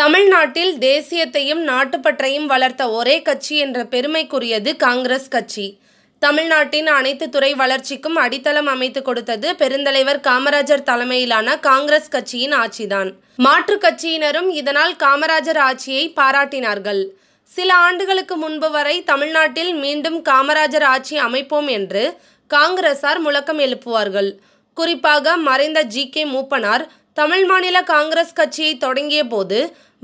தமிழ்நாட்டில் தேசியத்தையும் நாட்டுப்பற்றையும் வளர்த்த ஒரே கட்சி என்ற பெருமைக்குரியது காங்கிரஸ் கட்சி தமிழ்நாட்டின் அனைத்து துறை வளர்ச்சிக்கும் அடித்தளம் அமைத்து கொடுத்தது பெருந்தலைவர் காமராஜர் தலைமையிலான காங்கிரஸ் கட்சியின் ஆட்சிதான் மாற்று கட்சியினரும் இதனால் காமராஜர் ஆட்சியை பாராட்டினார்கள் சில ஆண்டுகளுக்கு முன்பு வரை தமிழ்நாட்டில் மீண்டும் காமராஜர் ஆட்சி அமைப்போம் என்று காங்கிரசார் முழக்கம் எழுப்புவார்கள் குறிப்பாக மறைந்த ஜி கே மூப்பனார் தமிழ் மாநில காங்கிரஸ் கட்சியை தொடங்கிய போது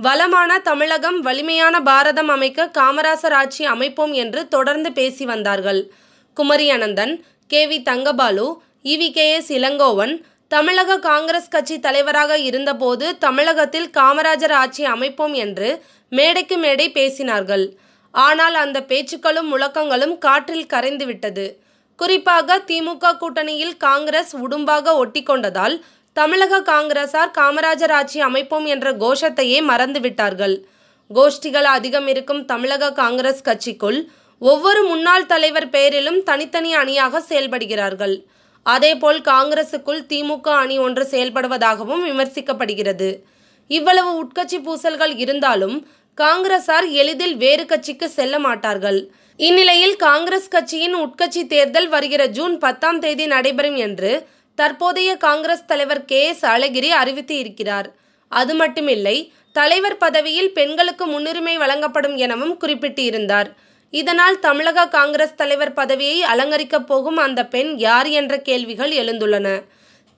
வளமான தமிழகம் வலிமையான பாரதம் அமைக்க காமராசர் ஆட்சி அமைப்போம் என்று தொடர்ந்து பேசி வந்தார்கள் Kumari Anandan K V Thangabalu E V K S Elangovan தமிழக காங்கிரஸ் கட்சி தலைவராக இருந்தபோது தமிழகத்தில் காமராஜர் ஆட்சி அமைப்போம் என்று மேடைக்கு மேடை பேசினார்கள் ஆனால் அந்த பேச்சுக்களும் முழக்கங்களும் காற்றில் கரைந்துவிட்டது குறிப்பாக திமுக கூட்டணியில் காங்கிரஸ் உடும்பாக ஒட்டிக்கொண்டதால் தமிழக காங்கிரசார் காமராஜர் ஆட்சி அமைப்போம் என்ற கோஷத்தையே மறந்துவிட்டார்கள் கோஷ்டிகள் அதிகம் இருக்கும் தமிழக காங்கிரஸ் கட்சிக்குள் ஒவ்வொரு முன்னாள் தலைவர் பெயரிலும் தனித்தனி அணியாக செயல்படுகிறார்கள் அதேபோல் காங்கிரசுக்குள் திமுக அணி ஒன்று செயல்படுவதாகவும் விமர்சிக்கப்படுகிறது இவ்வளவு உட்கட்சி பூசல்கள் இருந்தாலும் காங்கிரசார் எளிதில் வேறு கட்சிக்கு செல்ல மாட்டார்கள் இந்நிலையில் காங்கிரஸ் கட்சியின் உட்கட்சி தேர்தல் வருகிற ஜூன் பத்தாம் தேதி நடைபெறும் என்று தற்போதைய காங்கிரஸ் தலைவர் கே எஸ் அழகிரி அறிவித்து இருக்கிறார் அது மட்டுமில்லை தலைவர் பதவியில் பெண்களுக்கு முன்னுரிமை வழங்கப்படும் எனவும் குறிப்பிட்டிருந்தார் இதனால் தமிழக காங்கிரஸ் தலைவர் பதவியை அலங்கரிக்கப் போகும் அந்த பெண் யார் என்ற கேள்விகள் எழுந்துள்ளன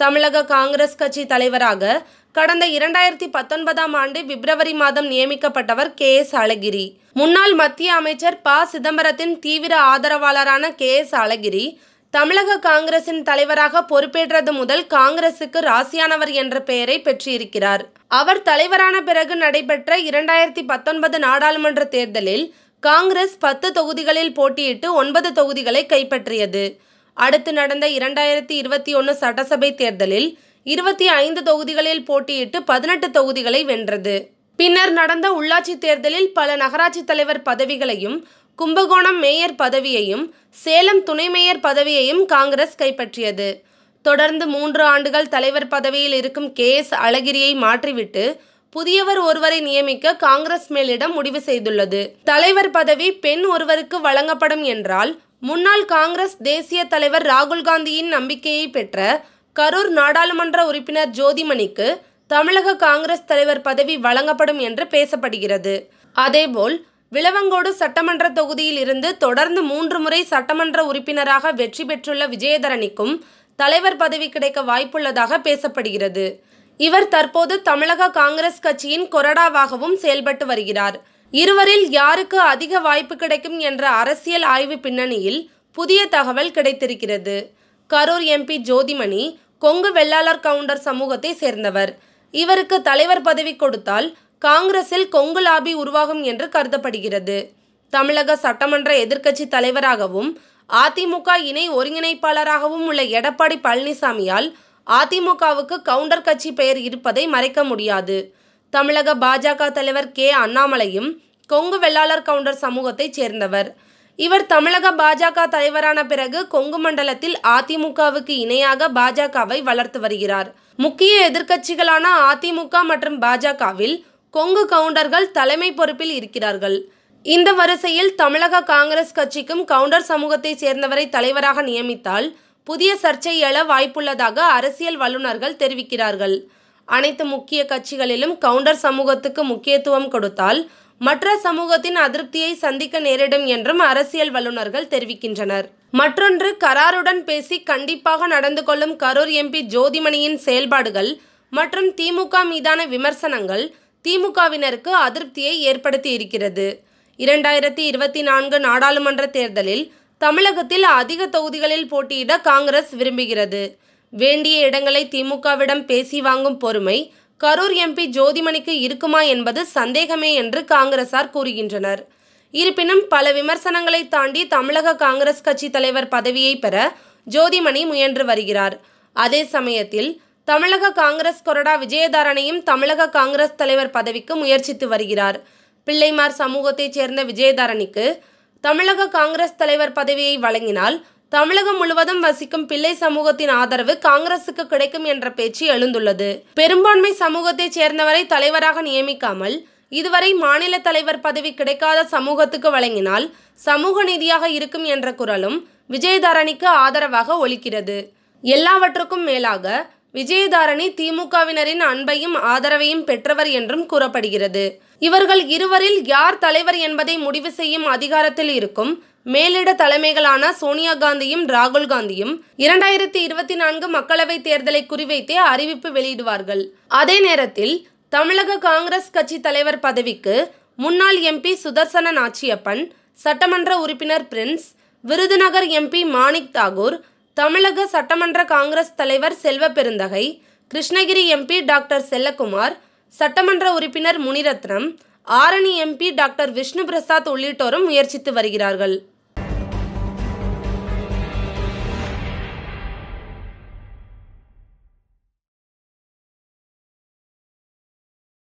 தமிழக காங்கிரஸ் கட்சி தலைவராக கடந்த இரண்டாயிரத்தி பத்தொன்பதாம் ஆண்டு பிப்ரவரி மாதம் நியமிக்கப்பட்டவர் கே எஸ் அழகிரி முன்னாள் மத்திய அமைச்சர் ப சிதம்பரத்தின் தீவிர ஆதரவாளரான கே எஸ் அழகிரி தமிழக காங்கிரசின் தலைவராக பொறுப்பேற்றது முதல் காங்கிரசுக்கு ராசியானவர் என்ற பெயரை பெற்றிருக்கிறார் அவர் தலைவரான பிறகு நடைபெற்ற இரண்டாயிரத்தி பத்தொன்பது நாடாளுமன்ற தேர்தலில் காங்கிரஸ் பத்து தொகுதிகளில் போட்டியிட்டு ஒன்பது தொகுதிகளை கைப்பற்றியது அடுத்து நடந்த இரண்டாயிரத்தி இருபத்தி ஒன்று சட்டசபை தேர்தலில் இருபத்தி ஐந்து தொகுதிகளில் போட்டியிட்டு பதினெட்டு தொகுதிகளை வென்றது பின்னர் நடந்த உள்ளாட்சி தேர்தலில் பல நகராட்சி தலைவர் பதவிகளையும் கும்பகோணம் மேயர் பதவியையும் சேலம் துணை மேயர் பதவியையும் காங்கிரஸ் கைப்பற்றியது தொடர்ந்து மூன்று ஆண்டுகள் தலைவர் பதவியில் இருக்கும் கே எஸ் அழகிரியை மாற்றிவிட்டு புதியவர் ஒருவரை நியமிக்க காங்கிரஸ் மேலிடம் முடிவு செய்துள்ளது தலைவர் பதவி பெண் ஒருவருக்கு வழங்கப்படும் என்றால் முன்னாள் காங்கிரஸ் தேசிய தலைவர் ராகுல் காந்தியின் நம்பிக்கையை பெற்ற கரூர் நாடாளுமன்ற உறுப்பினர் ஜோதிமணிக்கு தமிழக காங்கிரஸ் தலைவர் பதவி வழங்கப்படும் என்று பேசப்படுகிறது அதேபோல் விளவங்கோடு சட்டமன்ற தொகுதியில் இருந்து தொடர்ந்து மூன்று முறை சட்டமன்ற உறுப்பினராக வெற்றி பெற்றுள்ள விஜயதரணிக்கும் தலைவர் பதவி கிடைக்க வாய்ப்புள்ளதாக பேசப்படுகிறது இவர் தற்போது தமிழக காங்கிரஸ் கட்சியின் கொறடாவாகவும் செயல்பட்டு வருகிறார் இருவரில் யாருக்கு அதிக வாய்ப்பு கிடைக்கும் என்ற அரசியல் ஆய்வு பின்னணியில் புதிய தகவல் கிடைத்திருக்கிறது கரூர் எம்பி ஜோதிமணி கொங்கு வெள்ளாளர் கவுண்டர் சமூகத்தை சேர்ந்தவர் இவருக்கு தலைவர் பதவி கொடுத்தால் காங்கிரஸில் கொங்கு லாபி உருவாகும் என்று கருதப்படுகிறது தமிழக சட்டமன்ற எதிர்க்கட்சி தலைவராகவும் அதிமுக இணை ஒருங்கிணைப்பாளராகவும் உள்ள எடப்பாடி பழனிசாமியால் அதிமுகவுக்கு கவுண்டர் கட்சி பெயர் இருப்பதை மறைக்க முடியாது தமிழக பாஜக தலைவர் கே அண்ணாமலையும் கொங்கு வெள்ளாளர் கவுண்டர் சமூகத்தைச் சேர்ந்தவர் இவர் தமிழக பாஜக தலைவரான பிறகு கொங்கு மண்டலத்தில் அதிமுகவுக்கு இணையாக பாஜகவை வளர்த்து வருகிறார் முக்கிய எதிர்க்கட்சிகளான அதிமுக மற்றும் பாஜகவில் கொங்கு கவுண்டர்கள் தலைமை பொறுப்பில் இருக்கிறார்கள் இந்த வரிசையில் தமிழக காங்கிரஸ் கட்சிக்கும் கவுண்டர் சமூகத்தை சேர்ந்தவரை தலைவராக நியமித்தால் புதிய சர்ச்சை எழ வாய்ப்புள்ளதாக அரசியல் வல்லுநர்கள் தெரிவிக்கிறார்கள் அனைத்து முக்கிய கட்சிகளிலும் கவுண்டர் சமூகத்துக்கு முக்கியத்துவம் கொடுத்தால் மற்ற சமூகத்தின் அதிருப்தியை சந்திக்க நேரிடும் என்றும் அரசியல் வல்லுநர்கள் தெரிவிக்கின்றனர் மற்றொன்று கராருடன் பேசி கண்டிப்பாக நடந்து கொள்ளும் கரூர் எம்பி ஜோதிமணியின் செயல்பாடுகள் மற்றும் திமுக மீதான விமர்சனங்கள் திமுகவினருக்கு அதிருப்தியை ஏற்படுத்தி இருக்கிறது இரண்டாயிரத்தி இருபத்தி நான்கு நாடாளுமன்ற தேர்தலில் தமிழகத்தில் அதிக தொகுதிகளில் போட்டியிட காங்கிரஸ் விரும்புகிறது வேண்டிய இடங்களை திமுகவிடம் பேசி வாங்கும் பொறுமை கரூர் எம்பி ஜோதிமணிக்கு இருக்குமா என்பது சந்தேகமே என்று காங்கிரசார் கூறுகின்றனர் இருப்பினும் பல விமர்சனங்களை தாண்டி தமிழக காங்கிரஸ் கட்சி தலைவர் பதவியை பெற ஜோதிமணி முயன்று வருகிறார் அதே சமயத்தில் தமிழக காங்கிரஸ் கொறடா விஜயதாரனையும் தமிழக காங்கிரஸ் தலைவர் பதவிக்கு முயற்சித்து வருகிறார் பிள்ளைமார் சமூகத்தைச் சேர்ந்த விஜயதாரணிக்கு தமிழக காங்கிரஸ் தலைவர் பதவியை வழங்கினால் தமிழகம் முழுவதும் வசிக்கும் பிள்ளை சமூகத்தின் ஆதரவு காங்கிரசுக்கு கிடைக்கும் என்ற பேச்சு எழுந்துள்ளது பெரும்பான்மை சமூகத்தைச் சேர்ந்தவரை தலைவராக நியமிக்காமல் இதுவரை மாநில தலைவர் பதவி கிடைக்காத சமூகத்துக்கு வழங்கினால் சமூக நீதியாக இருக்கும் என்ற குரலும் விஜயதாரணிக்கு ஆதரவாக ஒலிக்கிறது எல்லாவற்றுக்கும் மேலாக விஜயதாரணி திமுகவினரின் அன்பையும் ஆதரவையும் பெற்றவர் என்றும் கூறப்படுகிறது இவர்கள் இருவரில் யார் தலைவர் என்பதை முடிவு செய்யும் அதிகாரத்தில் இருக்கும் மேலிட தலைமைகளான சோனியா காந்தியும் ராகுல் காந்தியும் இரண்டாயிரத்தி இருபத்தி நான்கு மக்களவைத் தேர்தலை குறிவைத்தே அறிவிப்பு வெளியிடுவார்கள் அதே நேரத்தில் தமிழக காங்கிரஸ் கட்சி தலைவர் பதவிக்கு முன்னாள் எம்பி சுதர்சன நாச்சியப்பன் சட்டமன்ற உறுப்பினர் பிரின்ஸ் விருதுநகர் எம்பி மாணிக் தாகூர் தமிழக சட்டமன்ற காங்கிரஸ் தலைவர் செல்வ பெருந்தகை கிருஷ்ணகிரி எம்பி டாக்டர் செல்லக்குமார் சட்டமன்ற உறுப்பினர் முனிரத்னம் ஆரணி எம்பி டாக்டர் விஷ்ணு பிரசாத் உள்ளிட்டோரும் முயற்சித்து வருகிறார்கள்